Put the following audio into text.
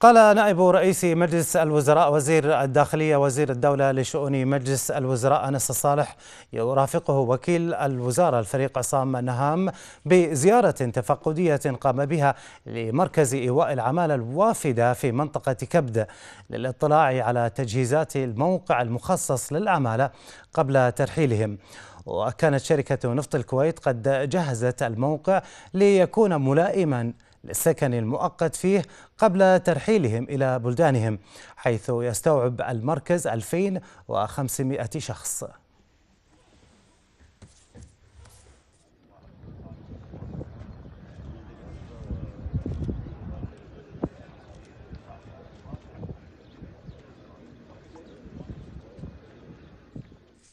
قال نائب رئيس مجلس الوزراء وزير الداخلية وزير الدولة لشؤون مجلس الوزراء أنس الصالح يرافقه وكيل الوزارة الفريق عصام نهام بزيارة تفقدية قام بها لمركز إيواء العمالة الوافدة في منطقة كبد للاطلاع على تجهيزات الموقع المخصص للعمالة قبل ترحيلهم وكانت شركة نفط الكويت قد جهزت الموقع ليكون ملائما للسكن المؤقت فيه قبل ترحيلهم إلى بلدانهم حيث يستوعب المركز 2500 شخص